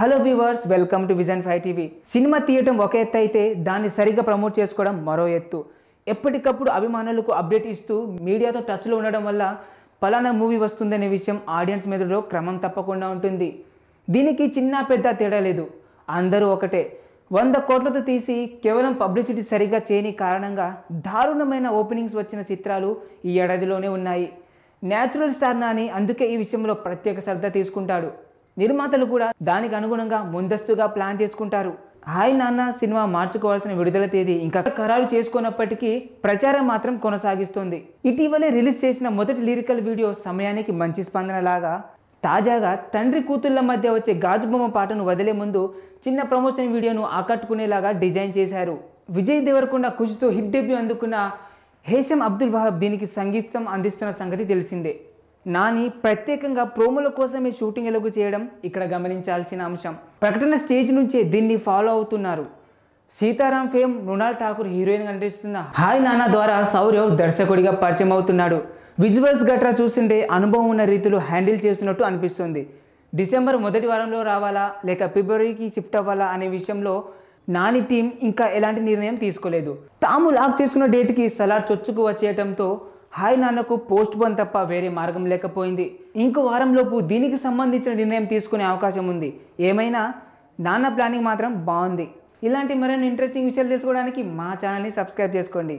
hello viewers welcome to vision five TV cinema తీయటం ఒక ఎత్తు అయితే దాన్ని సరిగ్గా ప్రమోట్ చేసుకోవడం మరో ఎత్తు ఎప్పటికప్పుడు అభిమానులకు అప్డేట్ ఇస్తూ మీడియాతో టచ్లో ఉండడం వల్ల పలానా మూవీ వస్తుందనే విషయం ఆడియన్స్ మెదడులో క్రమం తప్పకుండా ఉంటుంది దీనికి చిన్న పెద్ద తేడా లేదు అందరూ ఒకటే వంద కోట్లతో తీసి కేవలం పబ్లిసిటీ సరిగ్గా చేయని కారణంగా దారుణమైన ఓపెనింగ్స్ వచ్చిన చిత్రాలు ఈ ఏడాదిలోనే ఉన్నాయి న్యాచురల్ స్టార్ నాని అందుకే ఈ విషయంలో ప్రత్యేక శ్రద్ధ తీసుకుంటాడు నిర్మాతలు కూడా దానికి అనుగుణంగా ముందస్తుగా ప్లాన్ చేసుకుంటారు హాయ్ నాన్న సినిమా మార్చుకోవాల్సిన విడుదల తేదీ ఇంకా ఖరారు చేసుకున్నప్పటికీ ప్రచారం మాత్రం కొనసాగిస్తోంది ఇటీవలే రిలీజ్ చేసిన మొదటి లిరికల్ వీడియో సమయానికి మంచి స్పందన లాగా తాజాగా తండ్రి కూతుళ్ళ మధ్య వచ్చే గాజుబొమ్మ పాటను వదిలే ముందు చిన్న ప్రమోషన్ వీడియోను ఆకట్టుకునేలాగా డిజైన్ చేశారు విజయ్ దేవరకొండ కుషితో హిట్ డెబ్యూ అందుకున్న హేషం అబ్దుల్ వహాబ్ దీనికి సంగీతం అందిస్తున్న సంగతి తెలిసిందే నాని ప్రత్యేకంగా ప్రోమోల కోసమే షూటింగ్ ఎలుగు చేయడం ఇక్కడ గమనించాల్సిన అంశం ప్రకటన స్టేజ్ నుంచే దీన్ని ఫాలో అవుతున్నారు సీతారాం ఫేమ్ మృణాల్ ఠాకూర్ హీరోయిన్ కనిపిస్తున్న హాయ్ నానా ద్వారా సౌరవ్ దర్శకుడిగా పరిచయం అవుతున్నాడు విజువల్స్ గట్రా చూస్తుంటే అనుభవం ఉన్న రీతిలో హ్యాండిల్ చేస్తున్నట్టు అనిపిస్తుంది డిసెంబర్ మొదటి వారంలో రావాలా లేక ఫిబ్రవరికి షిఫ్ట్ అవ్వాలా అనే విషయంలో నాని టీం ఇంకా ఎలాంటి నిర్ణయం తీసుకోలేదు తాము లాక్ చేసుకున్న డేట్కి సలార్ చొచ్చుకు వచ్చేయటంతో హాయ్ నాన్నకు పోస్ట్ పోన్ తప్ప వేరే మార్గం లేకపోయింది ఇంకో వారంలోపు దీనికి సంబంధించిన నిర్ణయం తీసుకునే అవకాశం ఉంది ఏమైనా నాన్న ప్లానింగ్ మాత్రం బాగుంది ఇలాంటి మరిన్ని ఇంట్రెస్టింగ్ విషయాలు తెలుసుకోవడానికి మా ఛానల్ని సబ్స్క్రైబ్ చేసుకోండి